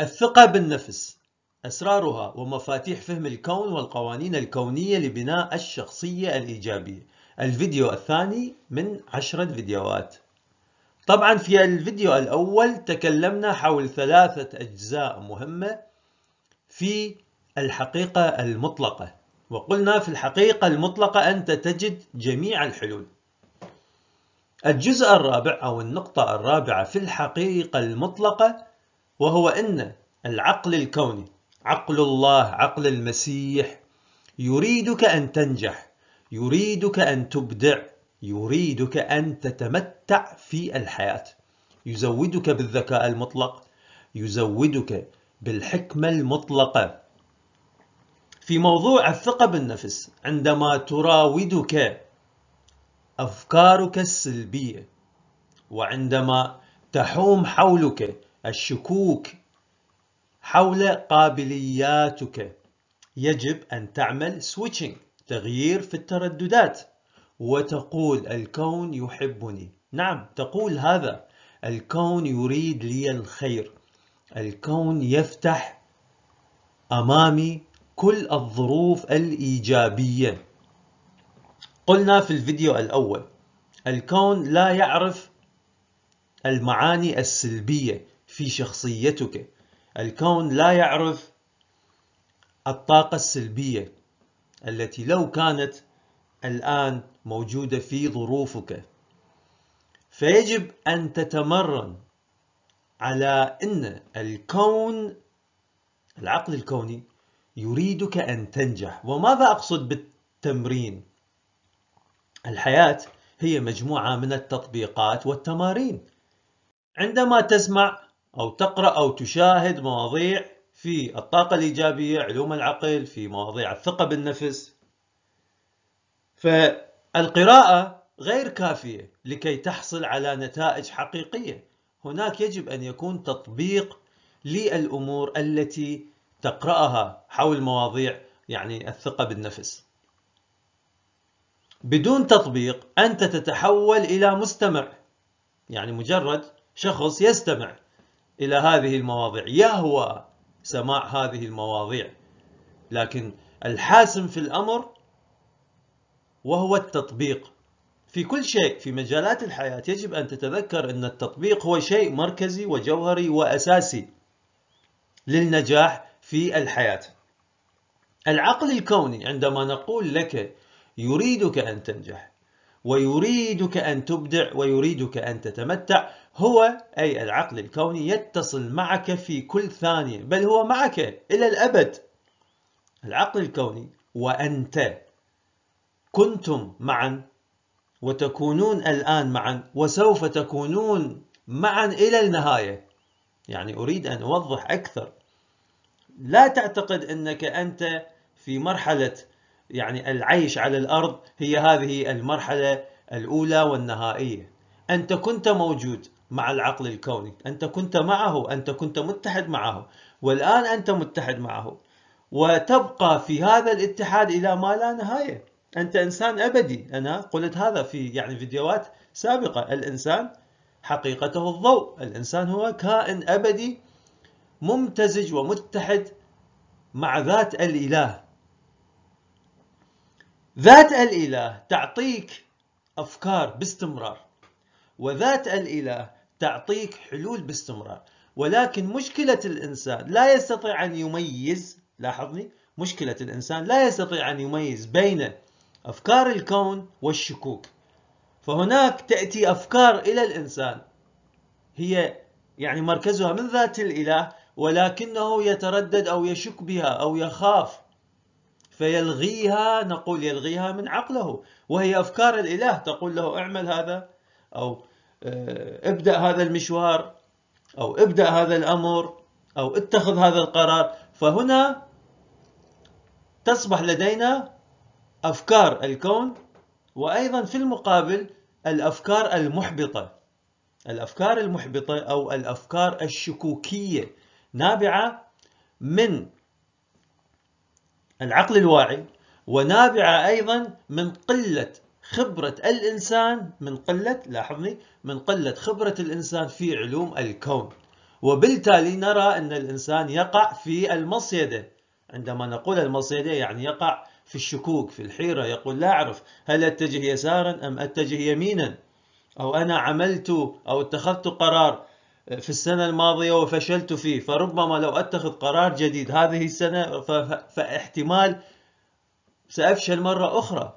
الثقة بالنفس أسرارها ومفاتيح فهم الكون والقوانين الكونية لبناء الشخصية الإيجابية الفيديو الثاني من عشرة فيديوهات طبعا في الفيديو الأول تكلمنا حول ثلاثة أجزاء مهمة في الحقيقة المطلقة وقلنا في الحقيقة المطلقة أنت تجد جميع الحلول الجزء الرابع أو النقطة الرابعة في الحقيقة المطلقة وهو أن العقل الكوني عقل الله عقل المسيح يريدك أن تنجح يريدك أن تبدع يريدك أن تتمتع في الحياة يزودك بالذكاء المطلق يزودك بالحكمة المطلقة في موضوع الثقة بالنفس عندما تراودك أفكارك السلبية وعندما تحوم حولك الشكوك حول قابلياتك يجب أن تعمل switching تغيير في الترددات وتقول الكون يحبني نعم تقول هذا الكون يريد لي الخير الكون يفتح أمامي كل الظروف الإيجابية قلنا في الفيديو الأول الكون لا يعرف المعاني السلبية في شخصيتك الكون لا يعرف الطاقة السلبية التي لو كانت الآن موجودة في ظروفك فيجب أن تتمرن على أن الكون العقل الكوني يريدك أن تنجح وماذا أقصد بالتمرين؟ الحياة هي مجموعة من التطبيقات والتمارين عندما تسمع أو تقرأ أو تشاهد مواضيع في الطاقة الإيجابية علوم العقل في مواضيع الثقة بالنفس فالقراءة غير كافية لكي تحصل على نتائج حقيقية هناك يجب أن يكون تطبيق للأمور التي تقرأها حول مواضيع يعني الثقة بالنفس بدون تطبيق أنت تتحول إلى مستمع يعني مجرد شخص يستمع إلى هذه المواضيع يهوى سماع هذه المواضيع لكن الحاسم في الأمر وهو التطبيق في كل شيء في مجالات الحياة يجب أن تتذكر أن التطبيق هو شيء مركزي وجوهري وأساسي للنجاح في الحياة العقل الكوني عندما نقول لك يريدك أن تنجح ويريدك أن تبدع ويريدك أن تتمتع هو أي العقل الكوني يتصل معك في كل ثانية بل هو معك إلى الأبد العقل الكوني وأنت كنتم معا وتكونون الآن معا وسوف تكونون معا إلى النهاية يعني أريد أن أوضح أكثر لا تعتقد أنك أنت في مرحلة يعني العيش على الأرض هي هذه المرحلة الأولى والنهائية أنت كنت موجود مع العقل الكوني أنت كنت معه أنت كنت متحد معه والآن أنت متحد معه وتبقى في هذا الاتحاد إلى ما لا نهاية أنت إنسان أبدي أنا قلت هذا في يعني فيديوهات سابقة الإنسان حقيقته الضوء الإنسان هو كائن أبدي ممتزج ومتحد مع ذات الإله ذات الإله تعطيك أفكار باستمرار وذات الإله تعطيك حلول باستمرار ولكن مشكلة الإنسان لا يستطيع أن يميز لاحظني مشكلة الإنسان لا يستطيع أن يميز بين أفكار الكون والشكوك فهناك تأتي أفكار إلى الإنسان هي يعني مركزها من ذات الإله ولكنه يتردد أو يشك بها أو يخاف فيلغيها نقول يلغيها من عقله وهي أفكار الإله تقول له اعمل هذا أو آه، ابدأ هذا المشوار أو ابدأ هذا الأمر أو اتخذ هذا القرار فهنا تصبح لدينا أفكار الكون وأيضا في المقابل الأفكار المحبطة الأفكار المحبطة أو الأفكار الشكوكية نابعة من العقل الواعي ونابعة أيضا من قلة خبرة الإنسان من قلة لاحظني من قلة خبرة الإنسان في علوم الكون وبالتالي نرى أن الإنسان يقع في المصيدة عندما نقول المصيدة يعني يقع في الشكوك في الحيرة يقول لا أعرف هل أتجه يسارا أم أتجه يمينا أو أنا عملت أو اتخذت قرار في السنة الماضية وفشلت فيه فربما لو أتخذ قرار جديد هذه السنة فاحتمال سأفشل مرة أخرى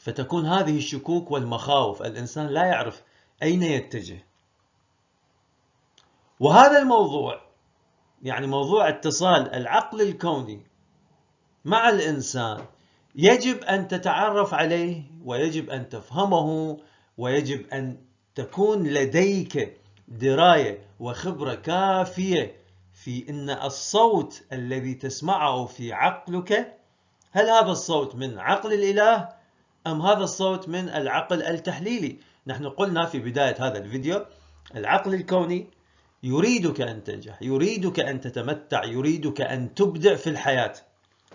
فتكون هذه الشكوك والمخاوف الإنسان لا يعرف أين يتجه وهذا الموضوع يعني موضوع اتصال العقل الكوني مع الإنسان يجب أن تتعرف عليه ويجب أن تفهمه ويجب أن تكون لديك دراية وخبرة كافية في أن الصوت الذي تسمعه في عقلك هل هذا الصوت من عقل الإله أم هذا الصوت من العقل التحليلي نحن قلنا في بداية هذا الفيديو العقل الكوني يريدك أن تنجح يريدك أن تتمتع يريدك أن تبدع في الحياة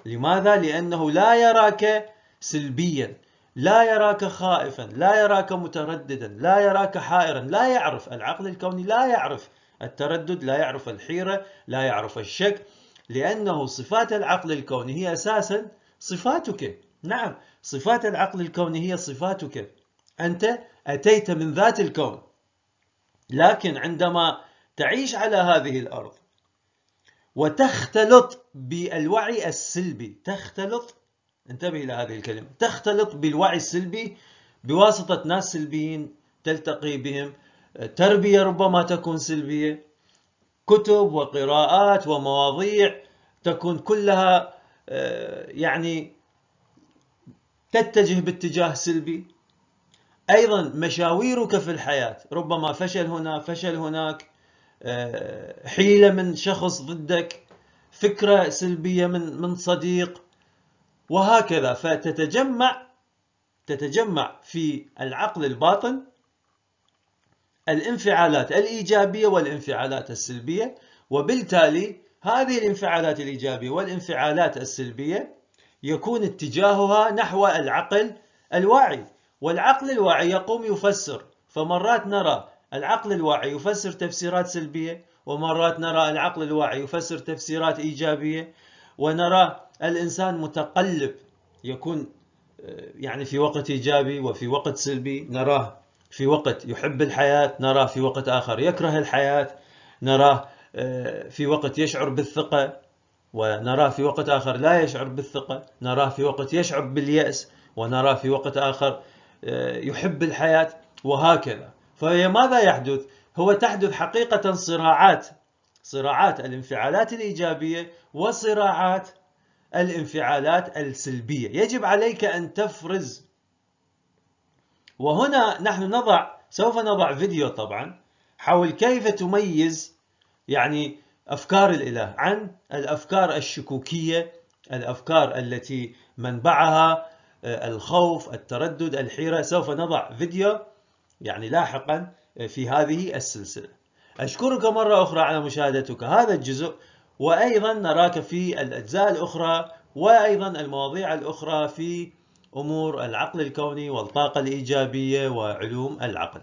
لماذا؟ لأنه لا يراك سلبيا لا يراك خائفا لا يراك مترددا لا يراك حائرا لا يعرف العقل الكوني لا يعرف التردد لا يعرف الحيرة لا يعرف الشك لأنه صفات العقل الكوني هي أساسا صفاتك نعم صفات العقل الكوني هي صفاتك أنت أتيت من ذات الكون لكن عندما تعيش على هذه الأرض وتختلط بالوعي السلبي تختلط انتبه إلى هذه الكلمة تختلط بالوعي السلبي بواسطة ناس سلبيين تلتقي بهم تربية ربما تكون سلبية كتب وقراءات ومواضيع تكون كلها آه، يعني تتجه باتجاه سلبي أيضا مشاويرك في الحياة ربما فشل هنا فشل هناك آه، حيلة من شخص ضدك فكرة سلبية من من صديق وهكذا فتتجمع تتجمع في العقل الباطن الانفعالات الإيجابية والانفعالات السلبية وبالتالي هذه الانفعالات الإيجابية والانفعالات السلبية يكون اتجاهها نحو العقل الواعي والعقل الواعي يقوم يفسر فمرات نرى العقل الواعي يفسر تفسيرات سلبية ومرات نرى العقل الواعي يفسر تفسيرات إيجابية ونرى الإنسان متقلب يكون آه، يعني في وقت إيجابي وفي وقت سلبي نراه في وقت يحب الحياة نراه في وقت آخر يكره الحياة نراه آه، في وقت يشعر بالثقة ونراه في وقت آخر لا يشعر بالثقة نراه في وقت يشعر باليأس ونراه في وقت آخر آه، يحب الحياة وهكذا فهي ماذا يحدث؟ هو تحدث حقيقة صراعات صراعات الانفعالات الإيجابية وصراعات الانفعالات السلبية يجب عليك أن تفرز وهنا نحن نضع سوف نضع فيديو طبعا حول كيف تميز يعني أفكار الإله عن الأفكار الشكوكية الأفكار التي منبعها آه، الخوف التردد الحيرة سوف نضع فيديو يعني لاحقا في هذه السلسلة أشكرك مرة أخرى على مشاهدتك هذا الجزء وأيضا نراك في الأجزاء الأخرى وأيضا المواضيع الأخرى في أمور العقل الكوني والطاقة الإيجابية وعلوم العقل